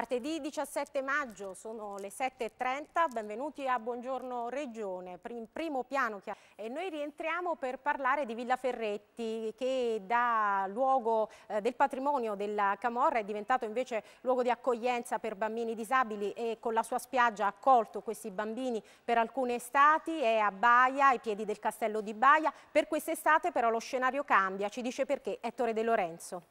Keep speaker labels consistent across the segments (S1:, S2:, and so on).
S1: Martedì 17 maggio sono le 7.30, benvenuti a Buongiorno Regione, in primo piano. E noi rientriamo per parlare di Villa Ferretti che da luogo eh, del patrimonio della Camorra è diventato invece luogo di accoglienza per bambini disabili e con la sua spiaggia ha accolto questi bambini per alcune estati, è a Baia, ai piedi del castello di Baia. Per quest'estate però lo scenario cambia, ci dice perché Ettore De Lorenzo.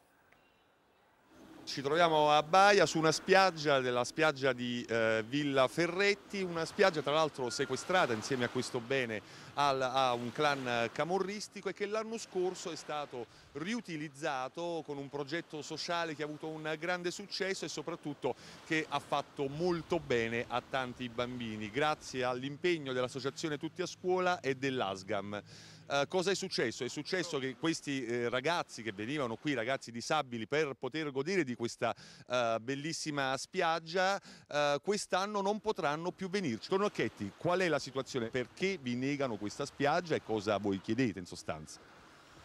S2: Ci troviamo a Baia su una spiaggia, della spiaggia di eh, Villa Ferretti, una spiaggia tra l'altro sequestrata insieme a questo bene al, a un clan camorristico e che l'anno scorso è stato riutilizzato con un progetto sociale che ha avuto un grande successo e soprattutto che ha fatto molto bene a tanti bambini grazie all'impegno dell'associazione Tutti a Scuola e dell'ASGAM. Eh, cosa è successo? È successo che questi eh, ragazzi che venivano qui, ragazzi disabili, per poter godere di questa eh, bellissima spiaggia, eh, quest'anno non potranno più venirci. Tornocchetti, qual è la situazione? Perché vi negano questa spiaggia e cosa voi chiedete in sostanza?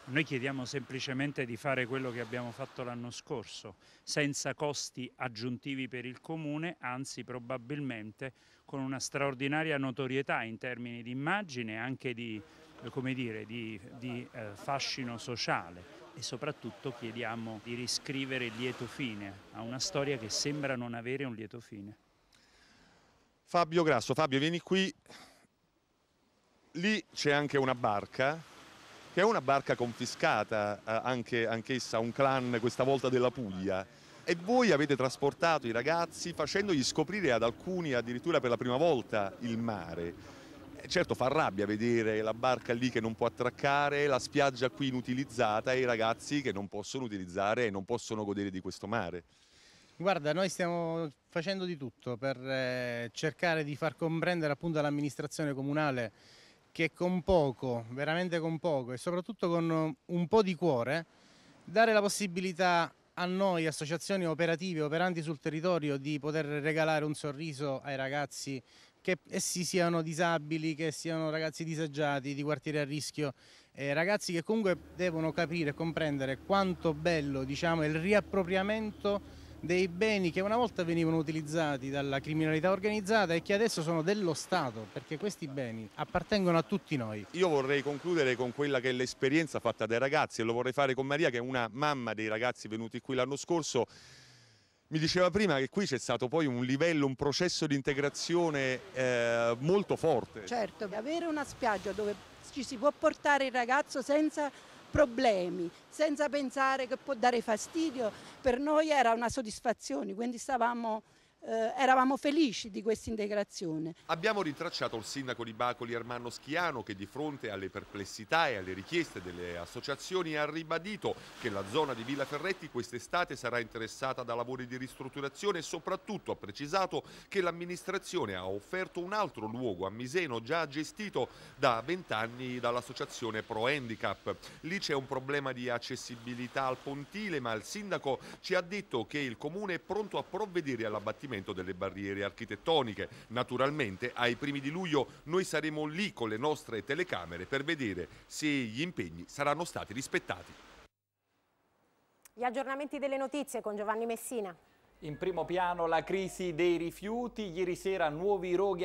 S3: Noi chiediamo semplicemente di fare quello che abbiamo fatto l'anno scorso, senza costi aggiuntivi per il Comune, anzi probabilmente con una straordinaria notorietà in termini di immagine e anche di, eh, dire, di, di eh, fascino sociale. E soprattutto chiediamo di riscrivere il lieto fine a una storia che sembra non avere un lieto fine.
S2: Fabio Grasso, Fabio vieni qui, lì c'è anche una barca che è una barca confiscata eh, anche, anch'essa, un clan questa volta della Puglia. E voi avete trasportato i ragazzi facendogli scoprire ad alcuni addirittura per la prima volta il mare. Eh, certo fa rabbia vedere la barca lì che non può attraccare, la spiaggia qui inutilizzata e i ragazzi che non possono utilizzare e non possono godere di questo mare.
S3: Guarda, noi stiamo facendo di tutto per eh, cercare di far comprendere appunto all'amministrazione comunale che con poco, veramente con poco e soprattutto con un po' di cuore, dare la possibilità a noi associazioni operative operanti sul territorio di poter regalare un sorriso ai ragazzi che essi siano disabili, che siano ragazzi disagiati, di quartiere a rischio, eh, ragazzi che comunque devono capire e comprendere quanto bello diciamo, il riappropriamento dei beni che una volta venivano utilizzati dalla criminalità organizzata e che adesso sono dello Stato, perché questi beni appartengono a tutti noi.
S2: Io vorrei concludere con quella che è l'esperienza fatta dai ragazzi e lo vorrei fare con Maria che è una mamma dei ragazzi venuti qui l'anno scorso. Mi diceva prima che qui c'è stato poi un livello, un processo di integrazione eh, molto forte. Certo,
S1: avere una spiaggia dove ci si può portare il ragazzo senza problemi, senza pensare che può dare fastidio, per noi era una soddisfazione, quindi stavamo eh, eravamo felici di questa integrazione.
S2: Abbiamo ritracciato il sindaco di Bacoli Armando Schiano che di fronte alle perplessità e alle richieste delle associazioni ha ribadito che la zona di Villa Ferretti quest'estate sarà interessata da lavori di ristrutturazione e soprattutto ha precisato che l'amministrazione ha offerto un altro luogo a Miseno già gestito da vent'anni dall'associazione Pro Handicap. Lì c'è un problema di accessibilità al pontile ma il sindaco ci ha detto che il comune è pronto a provvedere all'abbattimento superamento delle barriere architettoniche. Naturalmente ai primi di luglio noi saremo lì con le nostre telecamere per vedere se gli impegni saranno stati rispettati.
S1: Gli aggiornamenti delle notizie con Giovanni Messina.
S2: In primo piano la crisi dei rifiuti, ieri sera nuovi roghi